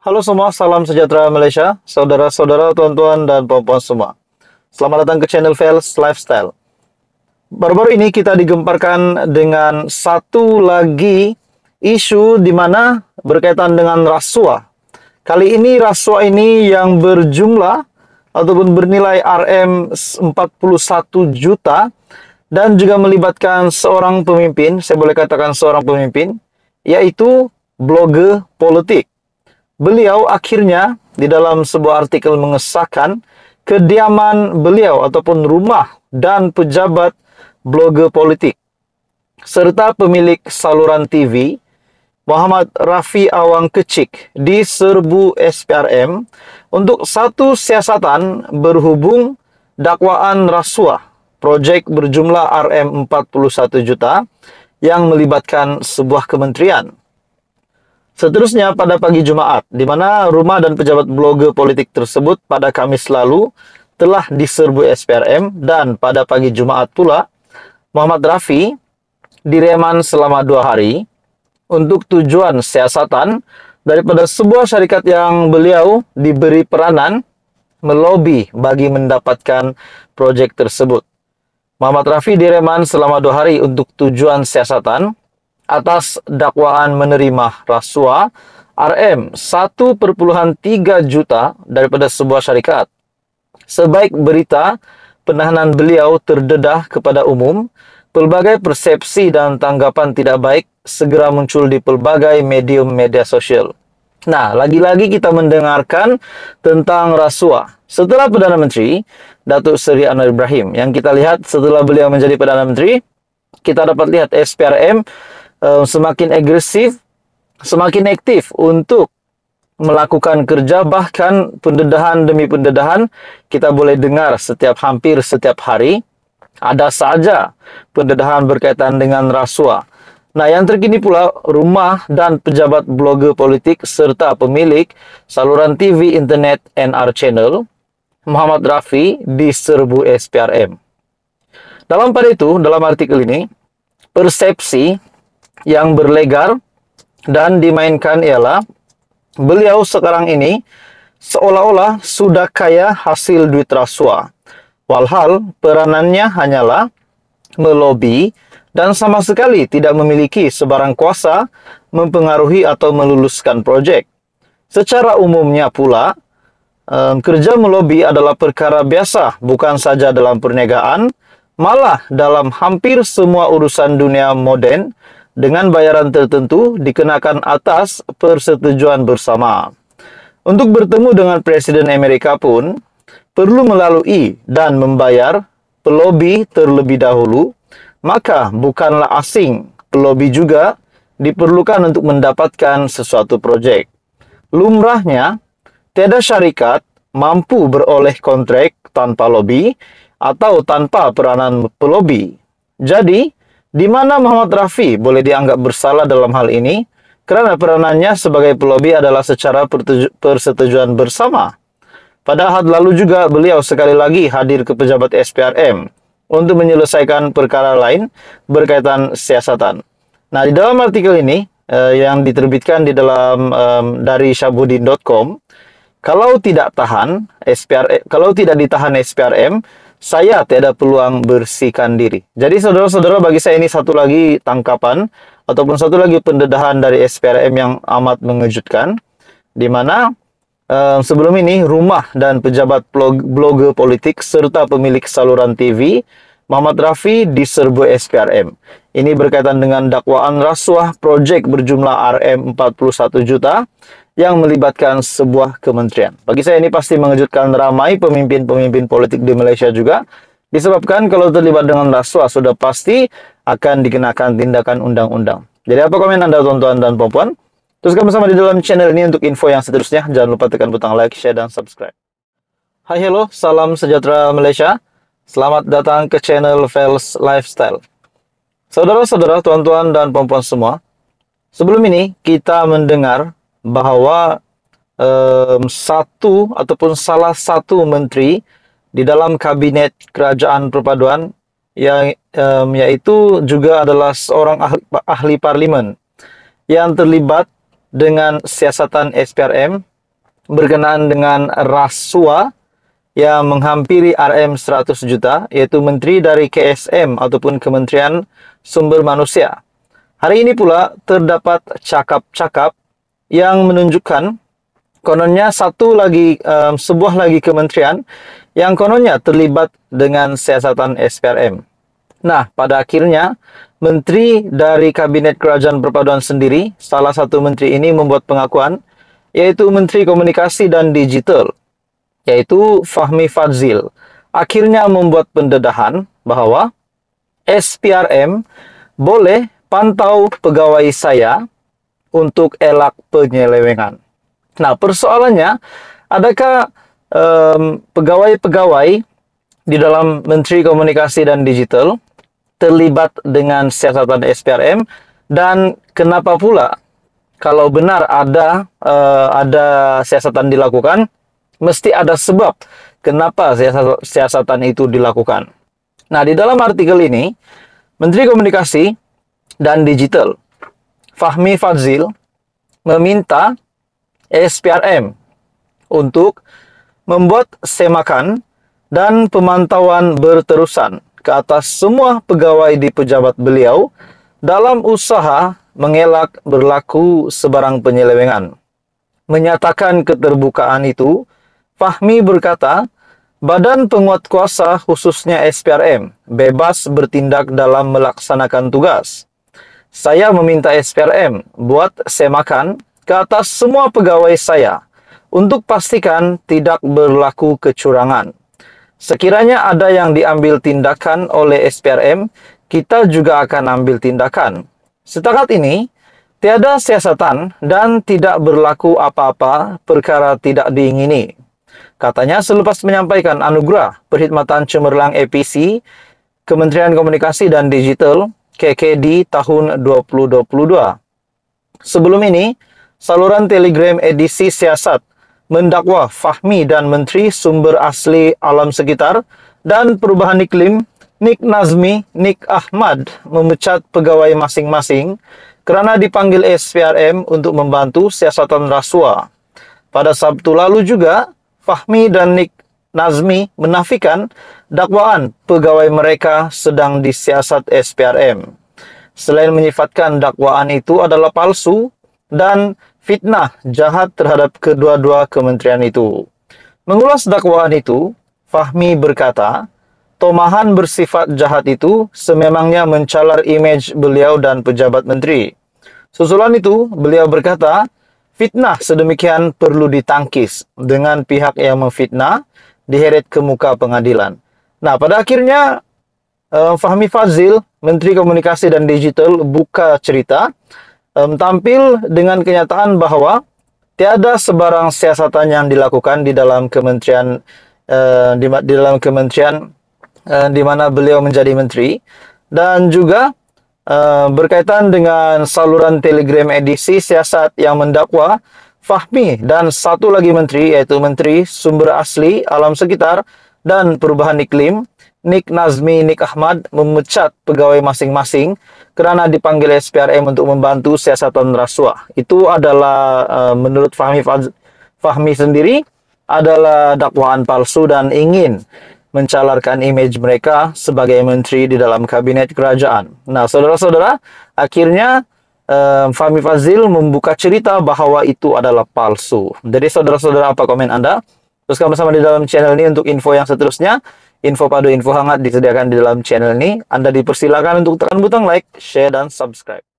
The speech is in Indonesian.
Halo semua, salam sejahtera Malaysia, saudara-saudara, tuan-tuan, dan perempuan semua. Selamat datang ke channel Fails Lifestyle. Baru-baru ini kita digemparkan dengan satu lagi isu di mana berkaitan dengan rasuah. Kali ini rasuah ini yang berjumlah ataupun bernilai RM 41 juta dan juga melibatkan seorang pemimpin, saya boleh katakan seorang pemimpin, yaitu blogger politik. Beliau akhirnya di dalam sebuah artikel mengesahkan kediaman beliau ataupun rumah dan pejabat blogger politik, serta pemilik saluran TV, Muhammad Rafi Awang Kecik di Serbu SPRM untuk satu siasatan berhubung dakwaan rasuah proyek berjumlah RM 41 juta yang melibatkan sebuah kementerian. Seterusnya pada pagi Jumaat, di mana rumah dan pejabat blogger politik tersebut pada Kamis lalu telah diserbu SPRM dan pada pagi Jumaat pula Muhammad Rafi direman selama dua hari untuk tujuan siasatan daripada sebuah syarikat yang beliau diberi peranan melobi bagi mendapatkan proyek tersebut. Muhammad Rafi direman selama dua hari untuk tujuan siasatan atas dakwaan menerima rasuah RM 1,3 juta daripada sebuah syarikat. Sebaik berita penahanan beliau terdedah kepada umum, pelbagai persepsi dan tanggapan tidak baik segera muncul di pelbagai medium media sosial. Nah, lagi-lagi kita mendengarkan tentang rasuah. Setelah Perdana Menteri, Datuk Seri Anwar Ibrahim, yang kita lihat setelah beliau menjadi Perdana Menteri, kita dapat lihat SPRM uh, eh, semakin agresif, semakin aktif untuk melakukan kerja bahkan pendedahan demi pendedahan kita boleh dengar setiap hampir setiap hari ada saja pendedahan berkaitan dengan rasuah. Nah, yang terkini pula rumah dan pejabat blogger politik serta pemilik saluran TV internet NR Channel Muhammad Rafi diserbu SPRM. Dalam pada itu, dalam artikel ini, persepsi yang berlegar dan dimainkan ialah Beliau sekarang ini seolah-olah sudah kaya hasil duit rasuah. Walhal, peranannya hanyalah melobi dan sama sekali tidak memiliki sebarang kuasa mempengaruhi atau meluluskan proyek. Secara umumnya pula, kerja melobi adalah perkara biasa, bukan saja dalam perniagaan, malah dalam hampir semua urusan dunia modern dengan bayaran tertentu dikenakan atas persetujuan bersama. Untuk bertemu dengan Presiden Amerika pun perlu melalui dan membayar pelobi terlebih dahulu, maka bukanlah asing pelobi juga diperlukan untuk mendapatkan sesuatu proyek. Lumrahnya, tiada syarikat mampu beroleh kontrak tanpa lobi atau tanpa peranan pelobi. Jadi, di mana Muhammad Rafi boleh dianggap bersalah dalam hal ini? Karena peranannya sebagai pelobi adalah secara persetujuan bersama. Pada hal lalu juga beliau sekali lagi hadir ke pejabat SPRM untuk menyelesaikan perkara lain berkaitan siasatan. Nah, di dalam artikel ini eh, yang diterbitkan di dalam eh, dari syabudin.com, kalau tidak tahan SPR eh, kalau tidak ditahan SPRM, saya tiada peluang bersihkan diri. Jadi saudara-saudara bagi saya ini satu lagi tangkapan ataupun satu lagi pendedahan dari SPRM yang amat mengejutkan di mana um, sebelum ini rumah dan pejabat blog blogger politik serta pemilik saluran TV Muhammad Rafi diserbu SPRM. Ini berkaitan dengan dakwaan rasuah proyek berjumlah RM 41 juta yang melibatkan sebuah kementerian. Bagi saya ini pasti mengejutkan ramai pemimpin-pemimpin politik di Malaysia juga. Disebabkan kalau terlibat dengan rasuah sudah pasti akan dikenakan tindakan undang-undang. Jadi apa komen Anda tuan-tuan dan puan perempuan? Teruskan bersama di dalam channel ini untuk info yang seterusnya. Jangan lupa tekan butang like, share, dan subscribe. Hai hello, salam sejahtera Malaysia. Selamat datang ke channel Vels Lifestyle. Saudara-saudara, tuan-tuan dan puan-puan semua, sebelum ini kita mendengar bahwa um, satu ataupun salah satu menteri di dalam kabinet kerajaan perpaduan yang um, yaitu juga adalah seorang ahli, ahli parlimen yang terlibat dengan siasatan SPRM berkenaan dengan rasuah yang menghampiri RM 100 juta yaitu menteri dari KSM ataupun Kementerian Sumber Manusia. Hari ini pula terdapat cakap-cakap yang menunjukkan kononnya satu lagi um, sebuah lagi kementerian yang kononnya terlibat dengan siasatan SPRM. Nah, pada akhirnya menteri dari kabinet kerajaan perpaduan sendiri, salah satu menteri ini membuat pengakuan yaitu Menteri Komunikasi dan Digital yaitu Fahmi Fadzil akhirnya membuat pendedahan bahwa SPRM boleh pantau pegawai saya untuk elak penyelewengan. Nah, persoalannya, adakah pegawai-pegawai um, di dalam Menteri Komunikasi dan Digital terlibat dengan siasatan SPRM dan kenapa pula kalau benar ada uh, ada siasatan dilakukan mesti ada sebab kenapa siasatan itu dilakukan. Nah, di dalam artikel ini Menteri Komunikasi dan Digital Fahmi Fazil meminta SPRM untuk membuat semakan dan pemantauan berterusan ke atas semua pegawai di pejabat beliau dalam usaha mengelak berlaku sebarang penyelewengan. Menyatakan keterbukaan itu, Fahmi berkata, Badan penguat kuasa khususnya SPRM bebas bertindak dalam melaksanakan tugas. Saya meminta SPRM buat semakan ke atas semua pegawai saya untuk pastikan tidak berlaku kecurangan. Sekiranya ada yang diambil tindakan oleh SPRM, kita juga akan ambil tindakan. Setakat ini, tiada siasatan dan tidak berlaku apa-apa perkara tidak diingini. Katanya selepas menyampaikan anugerah perkhidmatan cemerlang EPC, Kementerian Komunikasi dan Digital di tahun 2022. Sebelum ini, saluran Telegram edisi siasat mendakwa Fahmi dan Menteri Sumber Asli Alam Sekitar dan Perubahan Iklim Nik Nazmi, Nik Ahmad memecat pegawai masing-masing karena dipanggil SPRM untuk membantu siasatan rasuah. Pada Sabtu lalu juga, Fahmi dan Nik Nazmi menafikan dakwaan pegawai mereka sedang disiasat SPRM. Selain menyifatkan dakwaan itu adalah palsu dan fitnah jahat terhadap kedua-dua kementerian itu. Mengulas dakwaan itu, Fahmi berkata, tomahan bersifat jahat itu sememangnya mencalar image beliau dan pejabat menteri. Susulan itu, beliau berkata, fitnah sedemikian perlu ditangkis dengan pihak yang memfitnah diheret ke muka pengadilan. Nah, pada akhirnya eh, Fahmi Fazil, Menteri Komunikasi dan Digital, buka cerita tampil dengan kenyataan bahwa tiada sebarang siasatan yang dilakukan di dalam kementerian eh, di, dalam kementerian eh, di mana beliau menjadi menteri dan juga berkaitan dengan saluran Telegram edisi siasat yang mendakwa Fahmi dan satu lagi menteri yaitu Menteri Sumber Asli Alam Sekitar dan Perubahan Iklim Nik Nazmi Nik Ahmad memecat pegawai masing-masing karena dipanggil SPRM untuk membantu siasatan rasuah. Itu adalah uh, menurut Fahmi Faz Fahmi sendiri adalah dakwaan palsu dan ingin mencalarkan image mereka sebagai menteri di dalam kabinet kerajaan. Nah, saudara-saudara, akhirnya um, Fahmi Fazil membuka cerita bahwa itu adalah palsu. Jadi saudara-saudara apa komen Anda? Terus kamu sama di dalam channel ini untuk info yang seterusnya. Info padu info hangat disediakan di dalam channel ini. Anda dipersilakan untuk tekan butang like, share, dan subscribe.